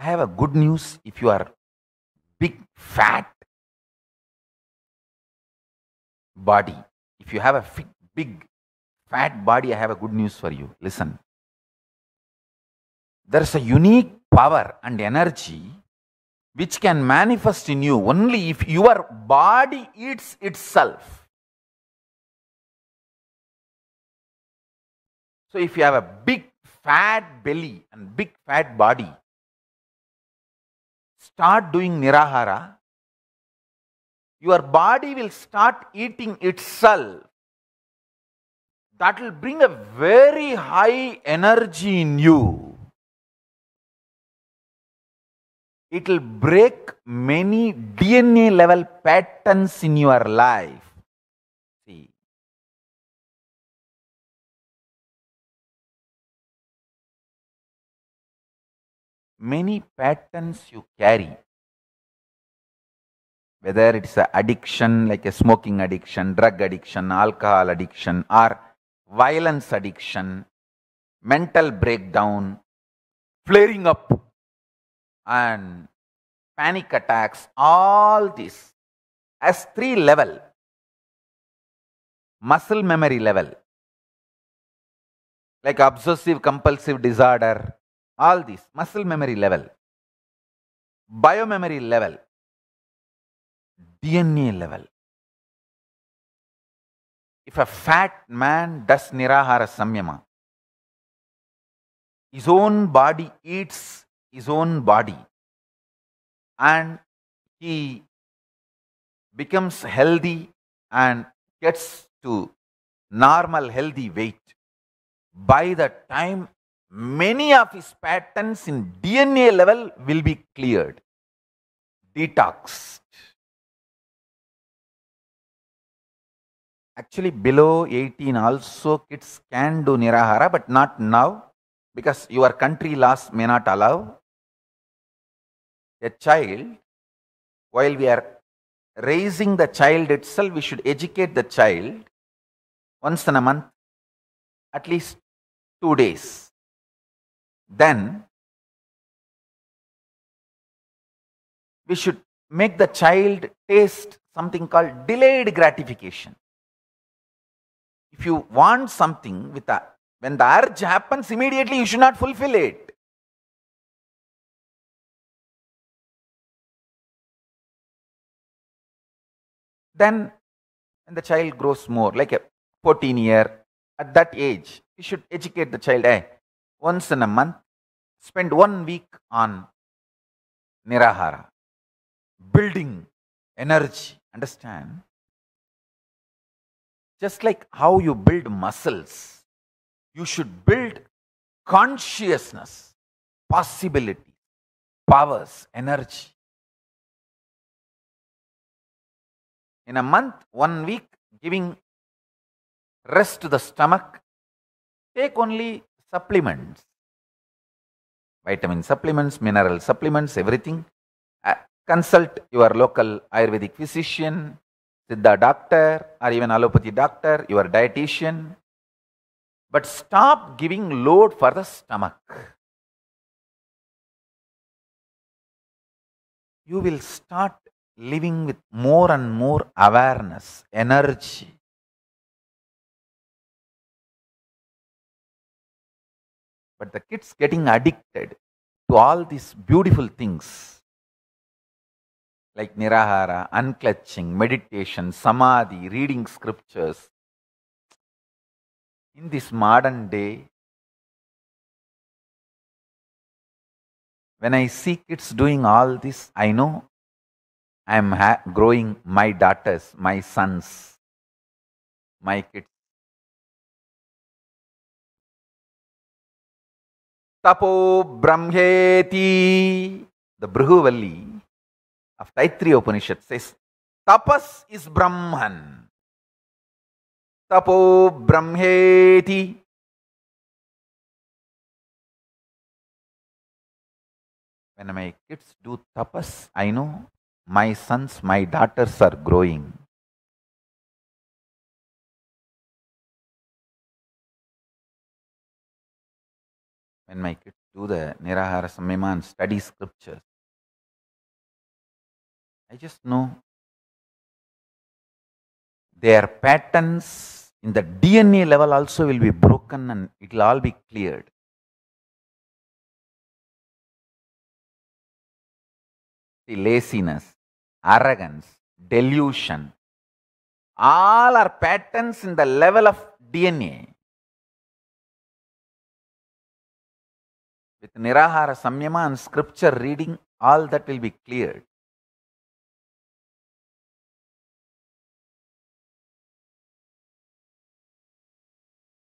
I have a good news if you are big, fat body. If you have a big, big, fat body, I have a good news for you. Listen. There's a unique power and energy which can manifest in you only if your body eats itself. So, if you have a big fat belly and big fat body, start doing nirahara, your body will start eating itself. That will bring a very high energy in you. It will break many DNA level patterns in your life. many patterns you carry whether it's an addiction like a smoking addiction, drug addiction, alcohol addiction or violence addiction, mental breakdown, flaring up and panic attacks, all this as three level, muscle memory level like obsessive compulsive disorder, all these muscle memory level, biomemory level, DNA level. If a fat man does nirahara samyama, his own body eats his own body and he becomes healthy and gets to normal healthy weight by the time many of his patterns in DNA level will be cleared, detoxed. Actually, below 18 also kids can do Nirahara, but not now because your country laws may not allow. A child, while we are raising the child itself, we should educate the child once in a month, at least two days then we should make the child taste something called delayed gratification. If you want something with a when the urge happens immediately, you should not fulfill it. Then, when the child grows more, like a 14 year, at that age, you should educate the child. Hey, once in a month, spend one week on Nirahara, building energy. Understand? Just like how you build muscles, you should build consciousness, possibility, powers, energy. In a month, one week, giving rest to the stomach, take only supplements, vitamin supplements, mineral supplements, everything. Uh, consult your local Ayurvedic physician, Siddha doctor or even allopathy doctor, your dietitian. But stop giving load for the stomach. You will start living with more and more awareness, energy. But the kids getting addicted to all these beautiful things like nirahara, unclutching, meditation, samadhi, reading scriptures. In this modern day, when I see kids doing all this, I know I am growing my daughters, my sons, my kids Tapo Brahmheti. The Brihuvalli of Taittiriya Upanishad says, Tapas is Brahman. Tapo Brahmheti. When my kids do tapas, I know my sons, my daughters are growing. when my kids do the Nirahara Samyama and study scriptures, I just know their patterns in the DNA level also will be broken and it will all be cleared. The laziness, arrogance, delusion, all are patterns in the level of DNA. With Nirahara Samyama and scripture reading, all that will be cleared.